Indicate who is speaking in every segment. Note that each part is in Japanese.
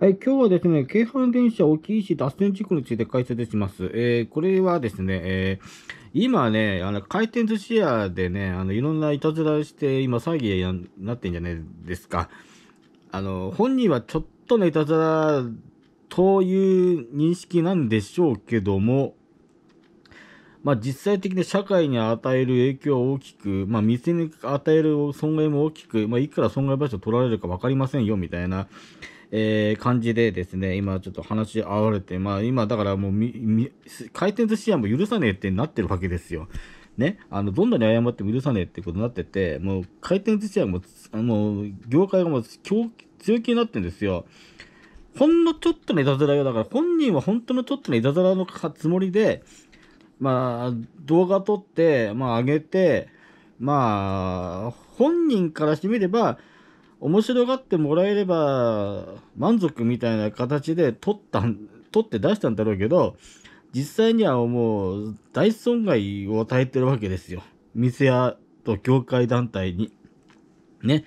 Speaker 1: はい、今日はですね、京阪電車沖石脱線事故について解説します。えー、これはですね、えー、今ね、あの回転寿司屋でね、あのいろんないたずらして、今詐欺になってんじゃないですか。あの、本人はちょっとのいたずらという認識なんでしょうけども、まあ、実際的に社会に与える影響は大きく、まあ、店に与える損害も大きく、まあ、いくら損害賠償取られるか分かりませんよみたいな、えー、感じでですね、今ちょっと話し合われて、まあ、今だからもう回転寿司屋も許さねえってなってるわけですよ。ね、あのどんなに謝っても許さねえってことになってて、もう回転寿司屋も、あの業界がもう強気になってるんですよ。ほんのちょっとのいたずらだから、本人は本当のちょっとのいたずらのつもりで、まあ、動画撮って、まあ、上げて、まあ、本人からしてみれば、面白がってもらえれば、満足みたいな形で撮った撮って出したんだろうけど、実際にはもう、大損害を与えてるわけですよ。店屋と業界団体に。ね。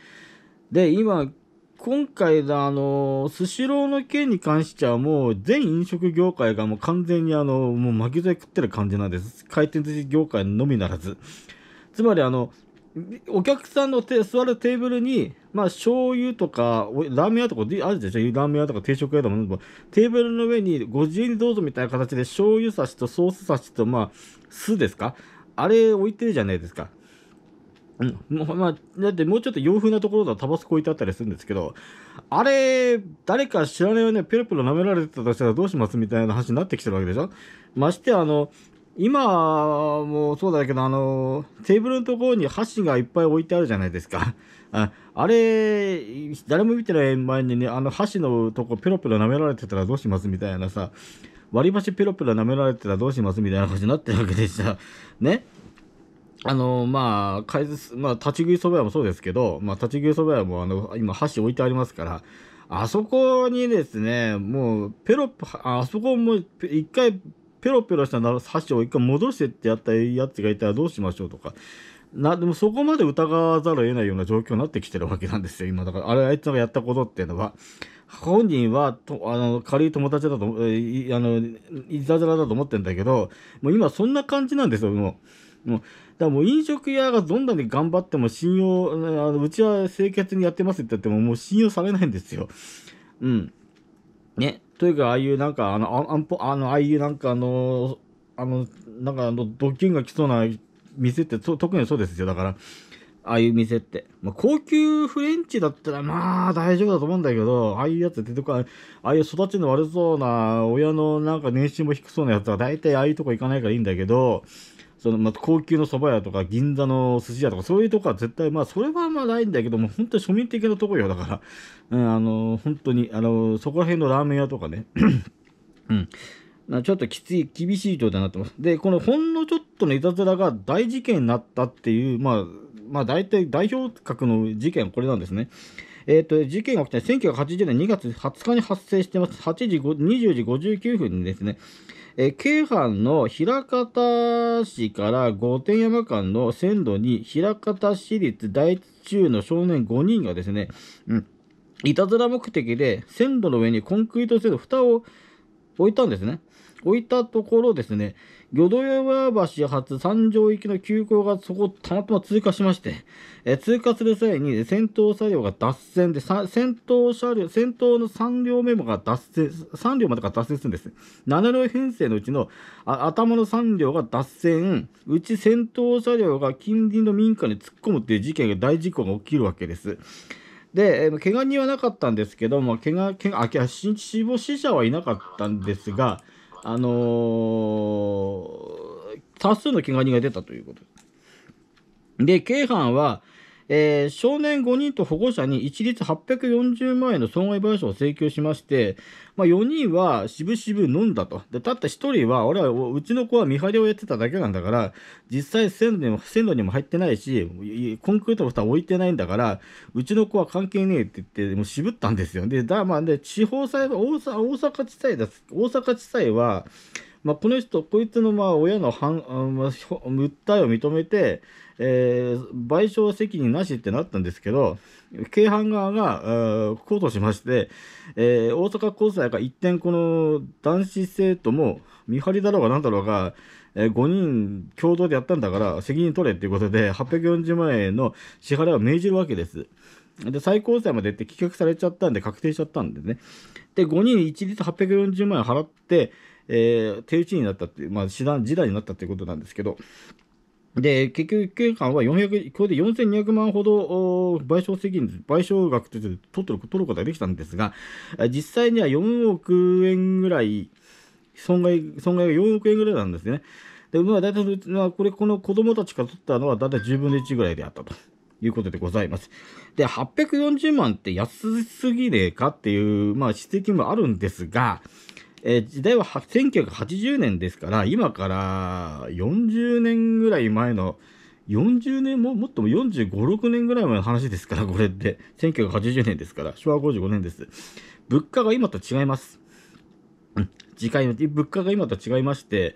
Speaker 1: で、今、今回のあの、スシローの件に関してはもう全飲食業界がもう完全にあの、もう巻き添え食ってる感じなんです。回転寿司業界のみならず。つまりあの、お客さんの手座るテーブルに、まあ、醤油とか、ラーメン屋とか、あるでしょラーメン屋とか定食屋とかも、テーブルの上にご自由にどうぞみたいな形で醤油差しとソース差しと、まあ、酢ですかあれ置いてるじゃないですか。うん、もうまあ、だってもうちょっと洋風なところだとタバスコ置いてあったりするんですけど、あれ、誰か知らないよね、ペロペロ舐められてたとしたらどうしますみたいな話になってきてるわけでしょまして、あの、今もそうだけど、あの、テーブルのところに箸がいっぱい置いてあるじゃないですか。ああれ、誰も見てない前にね、あの箸のとこペロペロ舐められてたらどうしますみたいなさ、割り箸ペロペロ舐められてたらどうしますみたいな感じになってるわけでした。ね。あのまあ、解説、まあ、立ち食いそば屋もそうですけど、まあ、立ち食いそば屋も、あの、今、箸置いてありますから、あそこにですね、もう、ペロあそこも、一回、ペロペロした箸を一回戻してってやったやつがいたらどうしましょうとか、な、でもそこまで疑わざるを得ないような状況になってきてるわけなんですよ、今。だから、あれ、あいつがやったことっていうのは、本人は、と、あの、軽い友達だと、えー、あの、いたずらだと思ってんだけど、もう今そんな感じなんですよ、もう。もう、だからもう飲食屋がどんなに頑張っても信用、あのうちは清潔にやってますって言ってももう信用されないんですよ。うん。ね。というか、ああいうなんか、あの、あんぽ、あの、ああいうなんかあの、あの、なんかあの、ドッキンが来そうな店って特にそうですよ。だから、ああいう店って。まあ、高級フレンチだったら、まあ、大丈夫だと思うんだけど、ああいうやつってとか、ああいう育ちの悪そうな、親のなんか年収も低そうなやつは、大体ああいうとこ行かないからいいんだけど、そのまあ、高級の蕎麦屋とか銀座の寿司屋とかそういうとこは絶対まあそれはまあないんだけども本当に庶民的なとこよだから、うん、あの本当にあのそこら辺のラーメン屋とかね うんちょっときつい、厳しい状態になってます。で、このほんのちょっとのいたずらが大事件になったっていう、まあ、まあ大体代表格の事件はこれなんですね。えっ、ー、と、事件が起きた1980年2月20日に発生してます。8時5、20時59分にですね、え京阪の平方市から御殿山間の線路に平方市立第中の少年5人がですね、うん、いたずら目的で線路の上にコンクリート製の蓋を置いたんですね。置いたところですね、淀川橋発三条行きの急行がそこをたまたま通過しまして、え通過する際に先頭車両が脱線で、先頭車両、先頭の3両目もが脱線、3両までが脱線するんです。7両編成のうちの頭の3両が脱線、うち先頭車両が近隣の民家に突っ込むっていう事件が大事故が起きるわけです。で、えー、怪我人はなかったんですけども、怪我、怪我、あ、死亡死者はいなかったんですが、あのー、多数のけが人が出たということで、K 班はえー、少年5人と保護者に一律840万円の損害賠償を請求しまして、まあ、4人はしぶしぶ飲んだと。で、たった1人は、俺は、うちの子は見張りをやってただけなんだから、実際線路にも線路にも入ってないし、コンクリートの蓋置いてないんだから、うちの子は関係ねえって言って、もう渋ったんですよ。で、だまあ、地方裁判、大阪地裁だ、大阪地裁は、まあ、この人、こいつのまあ親の反、まあ、訴えを認めて、えー、賠償責任なしってなったんですけど、京阪側が控訴しまして、えー、大阪高裁が一転、この男子生徒も、見張りだろうがなんだろうが、えー、5人共同でやったんだから、責任取れっていうことで、840万円の支払いを命じるわけです。で、最高裁まで行って棄却されちゃったんで、確定しちゃったんでね。で、5人一律840万円払って、えー、手打ちになったっていう、まあ、示談、示談になったっていうことなんですけど、で、結局、刑官は400、これで4200万ほど賠償責任、賠償額として取る取ることができたんですが、実際には4億円ぐらい、損害、損害が4億円ぐらいなんですね。で、まあ、大体、まあ、これ、この子供たちから取ったのは、大体10分の1ぐらいであったと。いうことでございます。で、840万って安すぎねえかっていう、まあ、指摘もあるんですが、えー、時代は1980年ですから、今から40年ぐらい前の、40年も、もっとも45、6年ぐらい前の話ですから、これって。1980年ですから、昭和55年です。物価が今と違います。うん、次回の、物価が今と違いまして、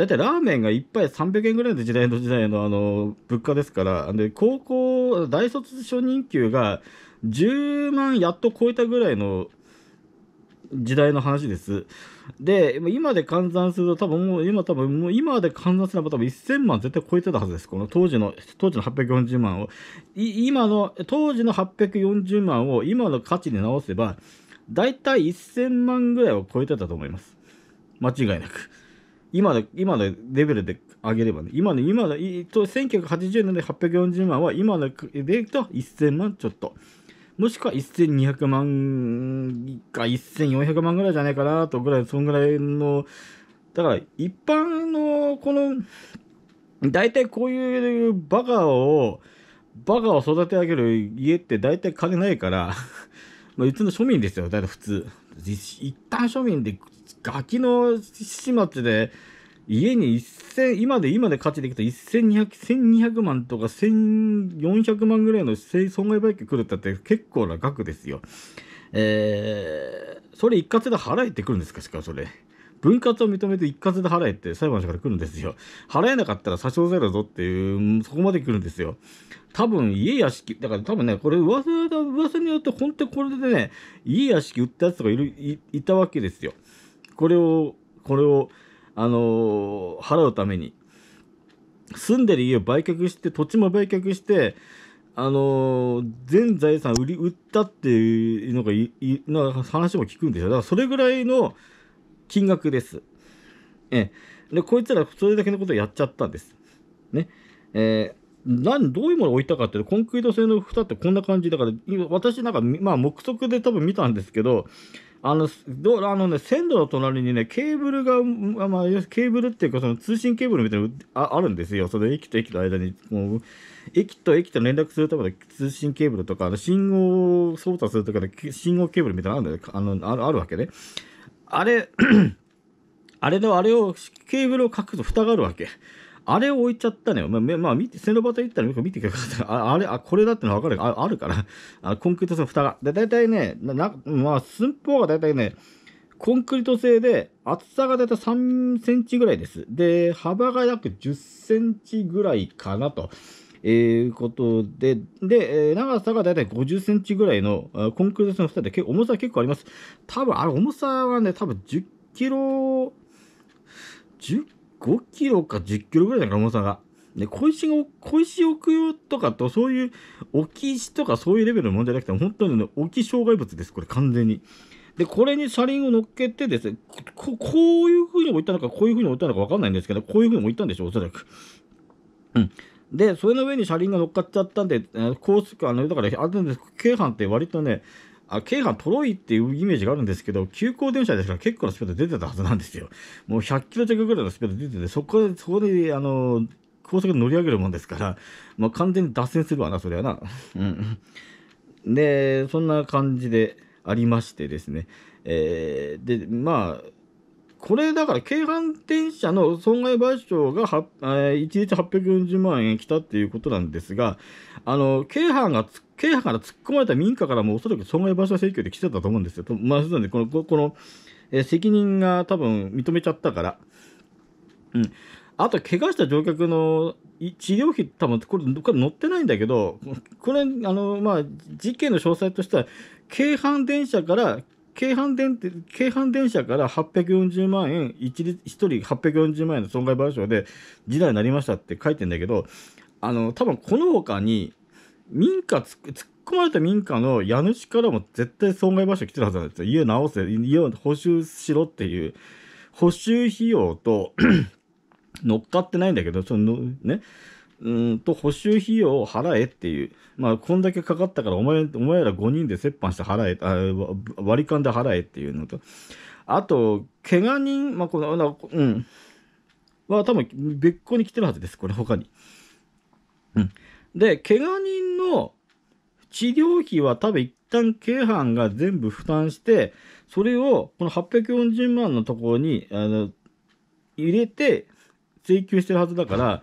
Speaker 1: 大体ラーメンが1杯300円ぐらいの時代の時代のあの物価ですから、で高校、大卒初任給が10万やっと超えたぐらいの時代の話です。で、今で換算すると、多分もう、今多分もう、今で換算すれば多分1000万絶対超えてたはずです。この当時の、当時の840万を。今の、当時の840万を今の価値に直せば、大体1000万ぐらいは超えてたと思います。間違いなく。今の、今のレベルで上げればね、今の、今の、と1980年で840万は、今のでいくと1000万ちょっと。もしくは1200万か1400万ぐらいじゃないかなとぐらい、そんぐらいの、だから一般のこの、大体こういうバカを、バカを育て上げる家って大体金ないから まあ、うちの庶民ですよ、だたい普通。一旦庶民でガキの始末で、家に1000、今で今で価値できた1200、1200万とか1400万ぐらいの損害賠償来るったって結構な額ですよ。えー、それ一括で払えてくるんですかしかそれ。分割を認めて一括で払えって裁判所から来るんですよ。払えなかったら差し押さえだぞっていう、そこまで来るんですよ。多分家屋敷、だから多分ね、これ噂だ、噂によって本当にこれでね、家屋敷売ったやつとかいるい、いたわけですよ。これを、これを、あのー、払うために、住んでる家を売却して、土地も売却して、あのー、全財産売り売ったっていうのがいいな話も聞くんですよ。だからそれぐらいの金額です。ええで、こいつらそれだけのことをやっちゃったんです。ね。えー、なんどういうものを置いたかっていうと、コンクリート製の蓋ってこんな感じだから、私なんか、まあ、目測で多分見たんですけど、あの、どあのね、線路の隣にね、ケーブルが、まあ、ケーブルっていうか、その通信ケーブルみたいなのああるんですよ。その駅と駅の間に、もう、駅と駅と連絡するための通信ケーブルとか、あの信号を操作するとかの信号ケーブルみたいなのあるんだよ。あの、あるあるわけね。あれ、あれの、あれを、ケーブルを書くと蓋があるわけ。あれを置いちゃったのよ。まあ、まあ、見て、線路端行ったら見てください。あれ、あ、これだってのわかるああるから。あコンクリート製の蓋が。で、大体ね、な、まあ、寸法が大体ね、コンクリート製で、厚さがだいたい3センチぐらいです。で、幅が約10センチぐらいかなと。えー、いうことで、で、えー、長さがだいたい50センチぐらいのコンクリート製の蓋で、重さ結構あります。多分、あれ、重さはね、多分10キロ、10 5キロか10キロぐらいだから重さが。で小石を小石置くよとかとそういう置き石とかそういうレベルの問題じゃなくて本当に、ね、き障害物ですこれ完全に。でこれに車輪を乗っけてですねここういうふうに置いたのかこういうふうに置いたのか分かんないんですけどこういうふうに置いたんでしょおそらく。うんで、それの上に車輪が乗っかっちゃったんで、えー、コース、あの、だから、あれなんです、京阪って割とね、あ京阪トロイっていうイメージがあるんですけど、急行電車ですから結構なスピード出てたはずなんですよ。もう100キロ弱ぐらいのスピード出てて、そこで、そこで、あの、高速乗り上げるもんですから、まあ、完全に脱線するわな、それはな。うん。で、そんな感じでありましてですね。えー、で、まあ、これだから京阪電車の損害賠償がは、え1日840万円来たっていうことなんですが、あの京阪が京阪から突っ込まれた民家からもおそらく損害賠償請求で来てたと思うんですよ。とまあ、そうでこのこの、えー、責任が多分認めちゃったから。うん、あと、怪我した乗客の治療費、多分これ、これ載ってないんだけど、これ、あの、まあ、事件の詳細としては、京阪電車から京阪電、京阪電車から840万円、一律、人840万円の損害賠償で、時代になりましたって書いてんだけど、あの、多分この他に、民家つ、突っ込まれた民家の家主からも絶対損害賠償来てるはずなんですよ。家直せ、家を補修しろっていう、補修費用と 乗っかってないんだけど、その、ね、うんと補修費用を払えっていう、まあ、こんだけかかったからお前お前ら5人で折半して払えあ割り勘で払えっていうのとあと怪我人、まあ、このうんは多分別個に来てるはずですこれ他に。うん、で怪我人の治療費は多分一旦京阪が全部負担してそれをこの840万のところにあの入れて請求してるはずだから。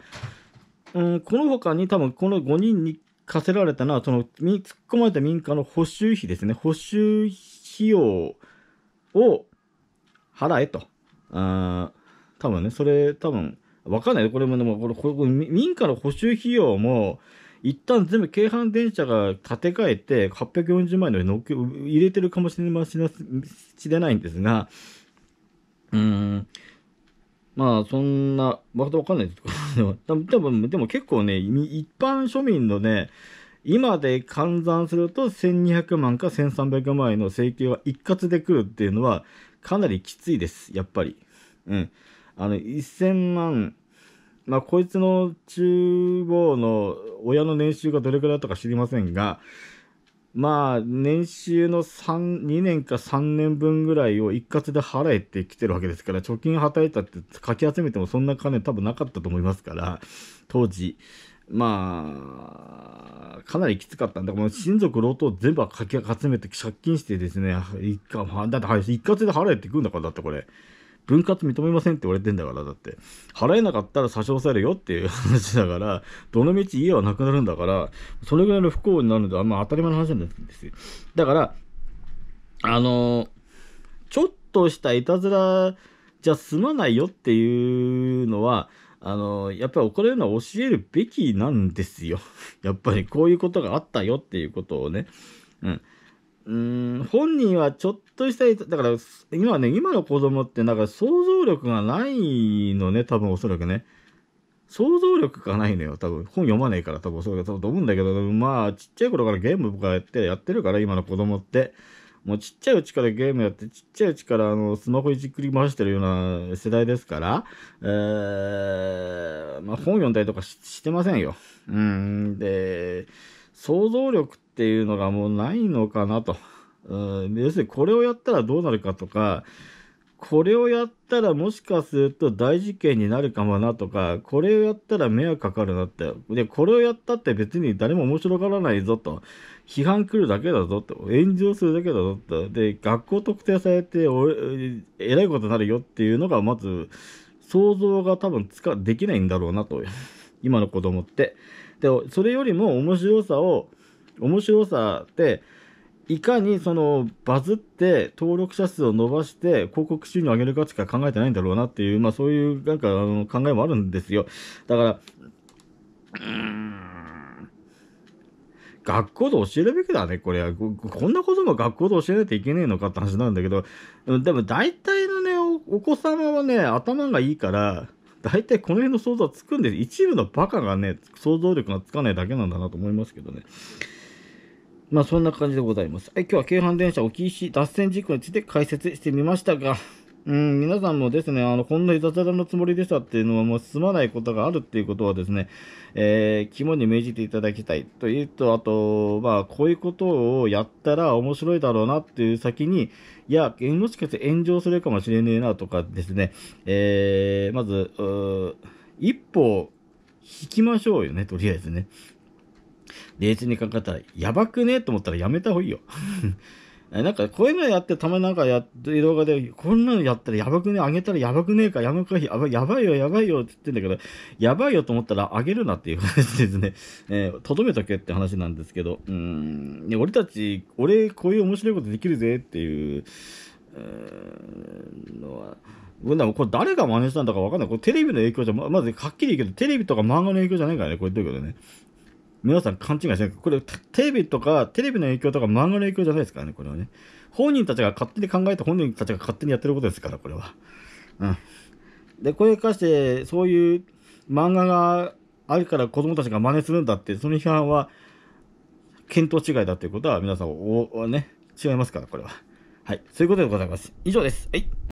Speaker 1: うん、この他に多分この5人に課せられたのは、その突っ込まれた民家の補修費ですね。補修費用を払えと。あ多分ね、それ多分、わかんない。これも、でもこれ、これ、民家の補修費用も、一旦全部京阪電車が建て替えて、840万円の入れてるかもしれないんですが、うん、まあそんな、わかんないですけど多分、でも結構ね、一般庶民のね、今で換算すると1200万か1300万円の請求が一括で来るっていうのはかなりきついです、やっぱり。うん。あの、1000万、まあ、こいつの厨房の親の年収がどれくらいだったか知りませんが、まあ、年収の3、2年か3年分ぐらいを一括で払えてきてるわけですから、貯金はたいたってかき集めてもそんな金多分なかったと思いますから、当時。まあ、かなりきつかったんだから、親族、老頭全部かき集めて借金してですね、一括、だって、一括で払えてくんだから、だってこれ。分割認めませんって言われてんだから、だって。払えなかったら差し押さえるよっていう 話だから、どのみち家はなくなるんだから、それぐらいの不幸になるのは、まあ当たり前の話なんですよ。だから、あの、ちょっとしたいたずらじゃ済まないよっていうのは、あの、やっぱり怒られるのは教えるべきなんですよ。やっぱりこういうことがあったよっていうことをね。うん。うん本人はちょっとしただから今ね今の子供ってなんか想像力がないのね多分おそらくね想像力がないのよ多分本読まないから多分そうだと思うんだけどまあちっちゃい頃からゲーム僕はやってやってるから今の子供ってもうちっちゃいうちからゲームやってちっちゃいうちからあのスマホいじっくり回してるような世代ですから、えーまあ、本読んだりとかしてませんようんで想像力っていうのがもうないのかなと。うん要するにこれをやったらどうなるかとか、これをやったらもしかすると大事件になるかもなとか、これをやったら迷惑かかるなって。で、これをやったって別に誰も面白がらないぞと。批判来るだけだぞと。炎上するだけだぞと。で、学校特定されてお、えらいことになるよっていうのが、まず、想像が多分つか、できないんだろうなと。今の子供って。で、それよりも面白さを、面白さって、いかにそのバズって登録者数を伸ばして広告収入を上げるかしか考えてないんだろうなっていう、まあそういうなんかあの考えもあるんですよ。だから、うーん。学校で教えるべきだね、これは。こんなことも学校で教えないといけねえのかって話なんだけど、でも大体のね、お子様はね、頭がいいから、大体この辺の想像はつくんです。一部のバカがね、想像力がつかないだけなんだなと思いますけどね。まあそんな感じでございます。はい、今日は京阪電車沖石脱線事故について解説してみましたが、うん、皆さんもですね、あの、こんないたずらのつもりでしたっていうのはもう進まないことがあるっていうことはですね、えー、肝に銘じていただきたいというと、あと、まあ、こういうことをやったら面白いだろうなっていう先に、いや、もしかして炎上するかもしれねえなとかですね、えー、まず、一歩引きましょうよね、とりあえずね。冷静に考えたら、やばくねと思ったらやめた方がいいよ。なんかこういうのやってたまになんかやって動画でこんなのやったらやばくねあげたらやばくねえかやばくやばやばいよやばいよって言ってんだけどやばいよと思ったらあげるなっていう話ですね えとど、めとけって話なんですけどうん俺たち俺こういう面白いことできるぜっていううのは。これ誰が真似したんだかわかんない。これテレビの影響じゃ、まずはっきり言うけど、テレビとか漫画の影響じゃないからね、これういうことね。皆さん勘違いしないこれテレビとかテレビの影響とか漫画の影響じゃないですからねこれはね本人たちが勝手に考えて本人たちが勝手にやってることですからこれはうんでこれに関してそういう漫画があるから子供たちが真似するんだってその批判は見当違いだということは皆さんおね違いますからこれははいそういうことでございます以上ですはい